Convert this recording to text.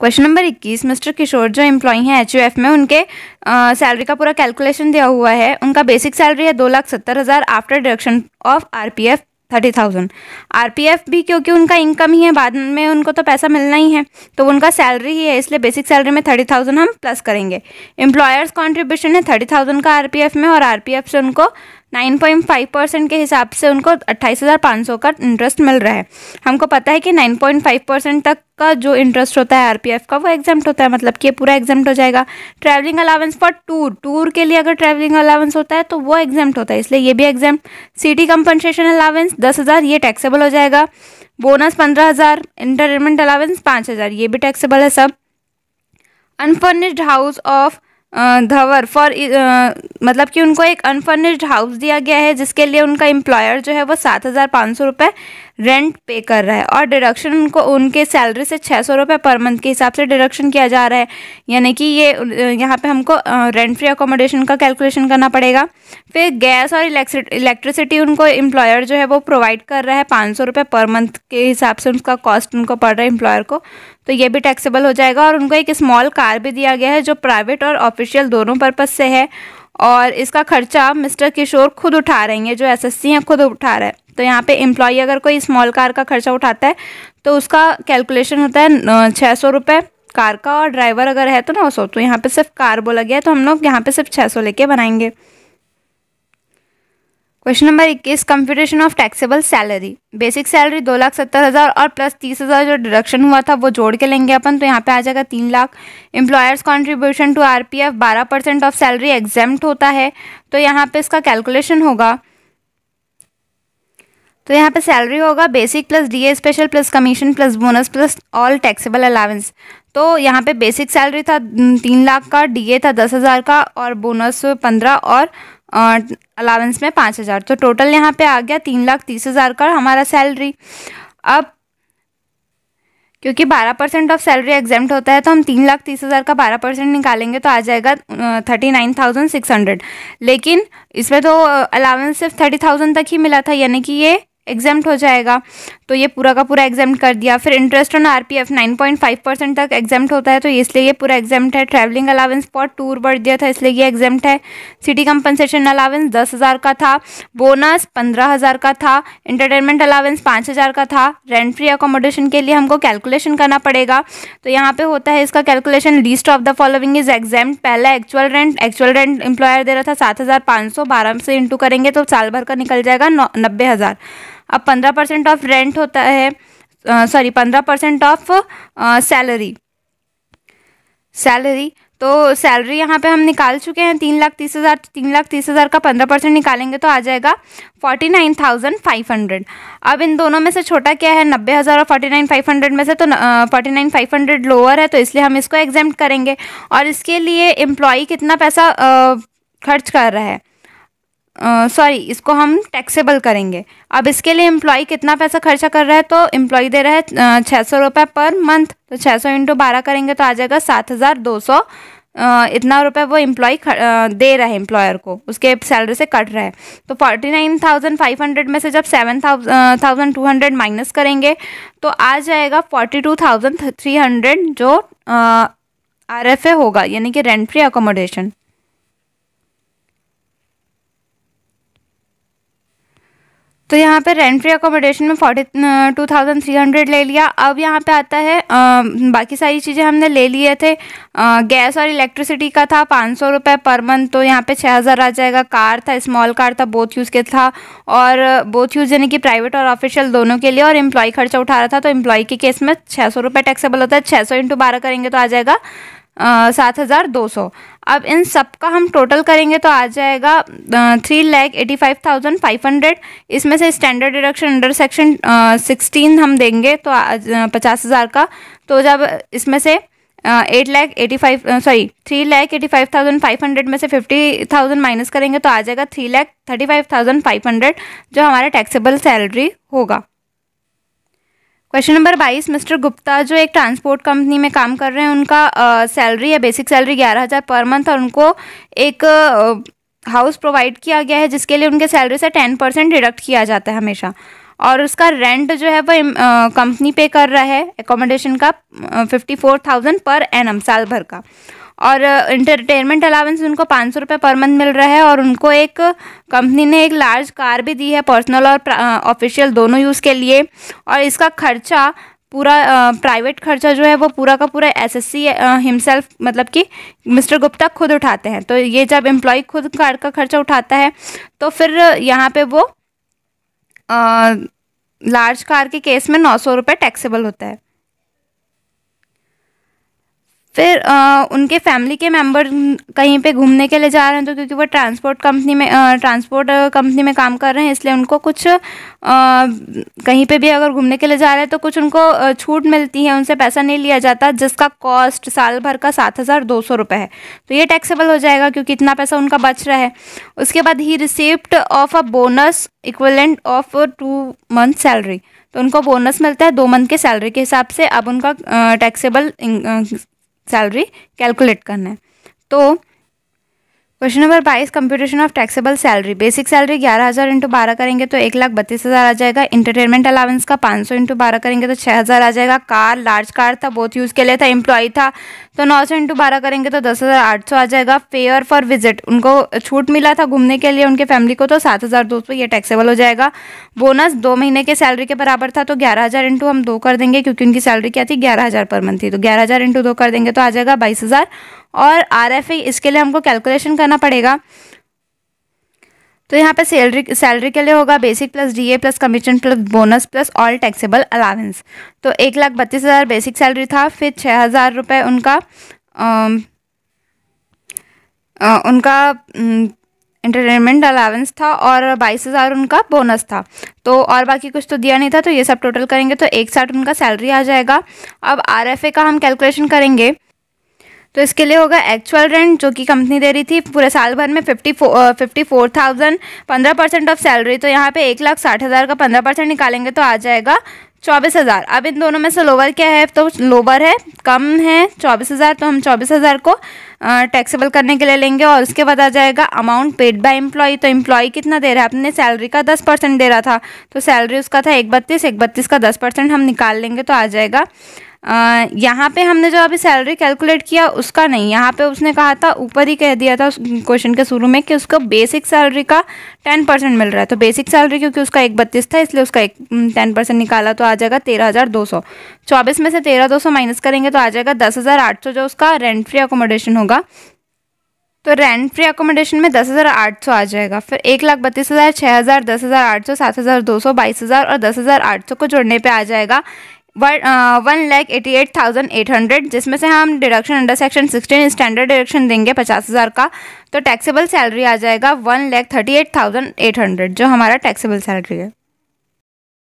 question number इक्कीस mister Kishore जो employee हैं एच में उनके सैलरी का पूरा कैलकुलेशन दिया हुआ है उनका बेसिक सैलरी है दो लाख सत्तर हज़ार after deduction of RPF P thirty thousand R भी क्योंकि उनका इनकम ही है बाद में उनको तो पैसा मिलना ही है तो उनका सैलरी ही है इसलिए बेसिक सैलरी में थर्टी थाउजेंड हम प्लस करेंगे एम्प्लॉयर्स कॉन्ट्रीब्यूशन है थर्टी थाउजेंड का आर में और आर से उनको 9.5 परसेंट के हिसाब से उनको 28,500 का इंटरेस्ट मिल रहा है हमको पता है कि 9.5 परसेंट तक का जो इंटरेस्ट होता है आरपीएफ का वो एग्जाम्प्ट होता है मतलब कि ये पूरा एग्जाम्प्ट हो जाएगा travelling allowance for tour tour के लिए अगर ट्रैवलिंग अलाउंस होता है तो वो एग्जाम्प्ट होता है इसलिए ये भी एग्जाम सिटी कंपनसेशन अलाउंस दस हज़ार ये टैक्सेबल हो जाएगा बोनस पंद्रह हज़ार इंटरटेनमेंट अलाउंस पाँच हज़ार ये भी टैक्सेबल है सब अनफर्निश्ड हाउस ऑफ धवर फॉर मतलब कि उनको एक अनफर्निश्ड हाउस दिया गया है जिसके लिए उनका एम्प्लॉयर जो है वो सात हज़ार पाँच सौ रुपये रेंट पे कर रहा है और डिडक्शन उनको उनके सैलरी से छः सौ रुपये पर मंथ के हिसाब से डिडक्शन किया जा रहा है यानी कि ये यहाँ पे हमको रेंट फ्री अकोमोडेशन का कैलकुलेशन करना पड़ेगा फिर गैस और इलेक्ट्रिसिटी उनको एम्प्लॉयर जो है वो प्रोवाइड कर रहा है पाँच सौ रुपये पर मंथ के हिसाब से उनका कॉस्ट उनको पड़ रहा है एम्प्लॉयर को तो ये भी टैक्सेबल हो जाएगा और उनको एक स्मॉल कार भी दिया गया है जो प्राइवेट और ऑफिशियल दोनों पर्पज़ से है और इसका खर्चा मिस्टर किशोर खुद उठा रहे हैं जो एसएससी हैं खुद उठा रहे हैं तो यहाँ पे एम्प्लॉय अगर कोई स्मॉल कार का खर्चा उठाता है तो उसका कैलकुलेशन होता है छः सौ रुपये कार का और ड्राइवर अगर है तो नौ सौ तो यहाँ पे सिर्फ कार बोला गया है तो हम लोग यहाँ पे सिर्फ छः सौ लेके बनाएंगे क्वेश्चन नंबर इक्कीस computation of taxable salary basic salary दो लाख सत्तर हज़ार और प्लस तीस हज़ार जो डिडक्शन हुआ था वो जोड़ के लेंगे अपन तो यहाँ पे आ जाएगा तीन lakh employer's contribution to RPF बारह परसेंट ऑफ सैलरी एग्जेम्प्ट होता है तो यहाँ पे इसका कैलकुलेशन होगा तो यहाँ पे सैलरी होगा basic plus D special plus commission plus bonus plus all taxable allowance तो यहाँ पे बेसिक सैलरी था तीन लाख का डीए था दस हज़ार का और बोनस पंद्रह और और अलावेंस में पाँच हज़ार तो टोटल यहाँ पे आ गया तीन लाख तीस हज़ार का हमारा सैलरी अब क्योंकि बारह परसेंट ऑफ सैलरी एग्जाम्ट होता है तो हम तीन लाख तीस हज़ार का बारह परसेंट निकालेंगे तो आ जाएगा thirty nine thousand six hundred लेकिन इसमें तो अलावेंस सिर्फ थर्टी थाउजेंड तक ही मिला था यानी कि ये एग्जाम्ट हो जाएगा तो ये पूरा का पूरा एग्जाम कर दिया फिर interest on R P F nine point five percent तक एग्जाम होता है तो इसलिए ये पूरा एग्जाम है ट्रैवलिंग अलावेंस पर टूर बढ़ दिया था इसलिए ये एग्जाम्प्ट है सिटी कंपनसेशन अलावेंस दस हज़ार का था बोनस पंद्रह हज़ार का था इंटरटेनमेंट अलावेंस पाँच हज़ार का था रेंट फ्री अकोमोडेशन के लिए हमको कैलकुलेशन करना पड़ेगा तो यहाँ पे होता है इसका calculation list of the following is exam पहला actual rent actual rent employer दे रहा था सात हज़ार पाँच सौ बारह से इंटू करेंगे तो साल भर का निकल जाएगा नौ नब्बे हज़ार अब पंद्रह परसेंट ऑफ रेंट होता है सॉरी पंद्रह परसेंट ऑफ सैलरी सैलरी तो सैलरी यहाँ पे हम निकाल चुके हैं तीन लाख तीस हज़ार तीन लाख तीस हज़ार का पंद्रह परसेंट निकालेंगे तो आ जाएगा forty nine thousand five hundred अब इन दोनों में से छोटा क्या है नब्बे हज़ार और फोर्टी नाइन फाइव हंड्रेड में से तो forty nine five hundred lower है तो इसलिए हम इसको एग्जेम्प्ट करेंगे और इसके लिए एम्प्लॉ कितना पैसा खर्च कर रहा है सॉरी इसको हम टैक्सेबल करेंगे अब इसके लिए एम्प्लॉय कितना पैसा खर्चा कर रहा है तो एम्प्लॉय दे रहा है छः सौ रुपये पर मंथ तो छः सौ इंटू बारह करेंगे तो आ जाएगा सात हज़ार दो सौ इतना रुपए वो एम्प्लॉय दे रहा है एम्प्लॉयर को उसके सैलरी से कट रहा है तो forty nine thousand five hundred में से जब seven thousand two hundred minus करेंगे तो आ जाएगा forty two thousand three hundred जो आर एफ ए होगा यानी कि रेंट फ्री अकोमोडेशन तो यहाँ पे रेंट फ्री अकोमोडेशन में forty two thousand three hundred ले लिया अब यहाँ पे आता है आ, बाकी सारी चीज़ें हमने ले लिए थे आ, गैस और इलेक्ट्रिसिटी का था पाँच सौ रुपये पर मंथ तो यहाँ पे छः हज़ार आ जाएगा कार था स्मॉल कार था बोथ यूज़ के था और बोथ यूज़ यानी कि प्राइवेट और ऑफिशियल दोनों के लिए और एम्प्लॉय खर्चा उठा रहा था तो एम्प्लॉय के केस में छः सौ रुपये टैक्सेबल होता है छः सौ इंटू बारह करेंगे तो आ जाएगा सात हज़ार दो सौ अब इन सब का हम टोटल करेंगे तो आ जाएगा three lakh eighty five thousand five hundred इसमें से standard deduction under section sixteen हम देंगे तो पचास हज़ार का तो जब इसमें से eight lakh eighty five sorry three lakh eighty five thousand five hundred में से फिफ्टी थाउजेंड माइनस करेंगे तो आ जाएगा three lakh thirty five thousand five hundred जो हमारा टैक्सेबल सैलरी होगा क्वेश्चन नंबर बाईस मिस्टर गुप्ता जो एक ट्रांसपोर्ट कंपनी में काम कर रहे हैं उनका सैलरी है बेसिक सैलरी ग्यारह हज़ार पर मंथ और उनको एक हाउस प्रोवाइड किया गया है जिसके लिए उनके सैलरी से टेन परसेंट डिडक्ट किया जाता है हमेशा और उसका रेंट जो है वह कंपनी पे कर रहा है एकोमोडेशन का फिफ्टी फोर थाउजेंड पर एन साल भर का और इंटरटेनमेंट अलावेंस उनको पाँच सौ रुपये पर मंथ मिल रहा है और उनको एक कंपनी ने एक लार्ज कार भी दी है पर्सनल और ऑफिशियल दोनों यूज़ के लिए और इसका खर्चा पूरा प्राइवेट खर्चा जो है वो पूरा का पूरा एसएससी हिमसेल्फ मतलब कि मिस्टर गुप्ता खुद उठाते हैं तो ये जब एम्प्लॉय खुद कार का खर्चा उठाता है तो फिर यहाँ पे वो लार्ज कार के केस में नौ सौ रुपये टैक्सेबल होता है फिर आ, उनके फैमिली के मेंबर कहीं पे घूमने के लिए जा रहे हैं तो क्योंकि वो ट्रांसपोर्ट कंपनी में ट्रांसपोर्ट कंपनी में काम कर रहे हैं इसलिए उनको कुछ आ, कहीं पे भी अगर घूमने के लिए जा रहे हैं तो कुछ उनको छूट मिलती है उनसे पैसा नहीं लिया जाता जिसका कॉस्ट साल भर का सात हज़ार दो सौ रुपये है तो ये टैक्सेबल हो जाएगा क्योंकि इतना पैसा उनका बच रहा है उसके बाद ही receipt of a bonus equivalent of two month salary तो उनको बोनस मिलता है दो मंथ के सैलरी के हिसाब से अब उनका टैक्सेबल सैलरी कैलकुलेट करना है तो क्वेश्चन नंबर बाईस computation of taxable salary basic salary ग्यारह हज़ार इंटू बारह करेंगे तो एक लाख बत्तीस हज़ार आ जाएगा इंटरटेनमेंट अलावेंस का पाँच सौ इंटू बारह करेंगे तो छः हज़ार आ जाएगा कार लार्ज कार था बहुत यूज़ के लिए था एम्प्लॉय था तो नौ सौ इंटू बारह करेंगे तो दस हज़ार आठ सौ आ जाएगा फेयर फॉर विजिट उनको छूट मिला था घूमने के लिए उनके फैमिली को तो सात हज़ार दो सौ ये टैक्सेबल हो जाएगा बोनस दो महीने के सैलरी के बराबर था तो ग्यारह हज़ार इंटू हम दो कर देंगे क्योंकि उनकी सैलरी क्या थी ग्यारह हज़ार पर मंथ थी तो ग्यारह हज़ार इंटू दो कर देंगे तो आ जाएगा बाईस हज़ार और आर एफ इसके लिए हमको कैलकुलेशन करना पड़ेगा तो यहाँ पे सैलरी सैलरी के लिए होगा basic plus DA plus commission plus bonus plus all taxable allowance तो एक लाख बत्तीस हज़ार बेसिक सैलरी था फिर छः हज़ार रुपये उनका आ, आ, उनका इंटरटेनमेंट अलावेंस था और बाईस हज़ार उनका बोनस था तो और बाकी कुछ तो दिया नहीं था तो ये सब टोटल करेंगे तो एक साथ उनका सैलरी आ जाएगा अब आर का हम कैलकुलेशन करेंगे तो इसके लिए होगा एक्चुअल रेंट जो कि कंपनी दे रही थी पूरे साल भर में fifty four, fifty four thousand पंद्रह परसेंट ऑफ सैलरी तो यहाँ पे एक लाख साठ हज़ार का पंद्रह परसेंट निकालेंगे तो आ जाएगा चौबीस हज़ार अब इन दोनों में से लोअर क्या है तो लोअर है कम है चौबीस हज़ार तो हम चौबीस हज़ार को टैक्सेबल uh, करने के लिए लेंगे और उसके बाद आ जाएगा अमाउंट पेड बाय एम्प्लॉय तो एम्प्लॉय कितना दे रहा है अपने सैलरी का दस परसेंट दे रहा था तो सैलरी उसका था एक बत्तीस एक बत्तीस का दस परसेंट हम निकाल लेंगे तो आ जाएगा यहाँ पे हमने जो अभी सैलरी कैलकुलेट किया उसका नहीं यहाँ पे उसने कहा था ऊपर ही कह दिया था उस क्वेश्चन के शुरू में कि उसको बेसिक सैलरी का टेन परसेंट मिल रहा है तो बेसिक सैलरी क्योंकि उसका एक बत्तीस था इसलिए उसका एक टेन परसेंट निकाला तो आ जाएगा तेरह हज़ार दो सौ चौबीस में से तेरह दो सौ माइनस करेंगे तो आ जाएगा दस हज़ार आठ सौ जो उसका रेंट फ्री अकोमोडेशन होगा तो रेंट फ्री अकोमोडेशन में दस हज़ार आठ सौ आ जाएगा फिर एक लाख बत्तीस हज़ार छः हज़ार दस हज़ार आठ सौ सात हज़ार दो सौ बाईस हज़ार और दस हज़ार आठ सौ को जोड़ने पे आ जाएगा one lakh eighty eight thousand eight hundred जिसमें से हम deduction under section sixteen standard deduction देंगे पचास हज़ार का तो टैक्सेबल सैलरी आ जाएगा one lakh thirty eight thousand eight hundred जो हमारा टैक्सेबल सैलरी है